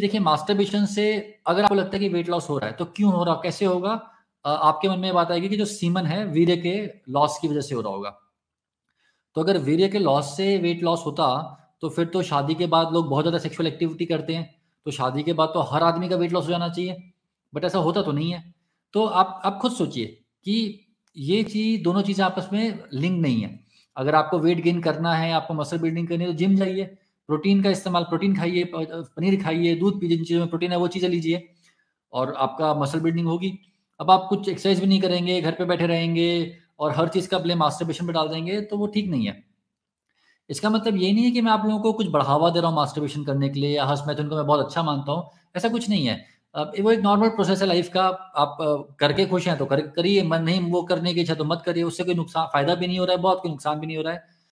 देखिए मास्टरबेशन से अगर आपको लगता है कि वेट लॉस हो रहा है तो क्यों हो रहा कैसे होगा आपके मन में बात आएगी कि जो सीमन है वीर्य के लॉस की वजह से हो रहा होगा तो अगर वीर्य के लॉस से वेट लॉस होता तो फिर तो शादी के बाद लोग बहुत ज़्यादा सेक्सुअल एक्टिविटी करते हैं तो शादी के बाद तो हर आदमी का वेट लॉस हो जाना चाहिए बट ऐसा होता तो नहीं है तो आप आप खुद सोचिए कि ये चीज़ दोनों चीज़ें आपस में लिंक नहीं है अगर आपको वेट गेन करना है आपको मसल बिल्डिंग करनी है तो जिम जाइए प्रोटीन का इस्तेमाल प्रोटीन खाइए पनीर खाइए दूध पीजिए जिन चीज़ों में प्रोटीन है वो चीज़ें लीजिए और आपका मसल बिल्डिंग होगी अब आप कुछ एक्सरसाइज भी नहीं करेंगे घर पे बैठे रहेंगे और हर चीज़ का ब्लेम मास्टरबेशन पर डाल देंगे तो वो ठीक नहीं है इसका मतलब ये नहीं है कि मैं आप लोगों को कुछ बढ़ावा दे रहा हूँ मास्टरबेशन करने के लिए या हर्ष मैथुन को मैं बहुत अच्छा मानता हूँ ऐसा कुछ नहीं है वो एक नॉर्मल प्रोसेस है लाइफ का आप करके खुश हैं तो करिए मन नहीं वो करने की इच्छा तो मत करिए उससे कोई नुकसान फायदा भी नहीं हो रहा है बहुत कोई नुकसान भी नहीं हो रहा है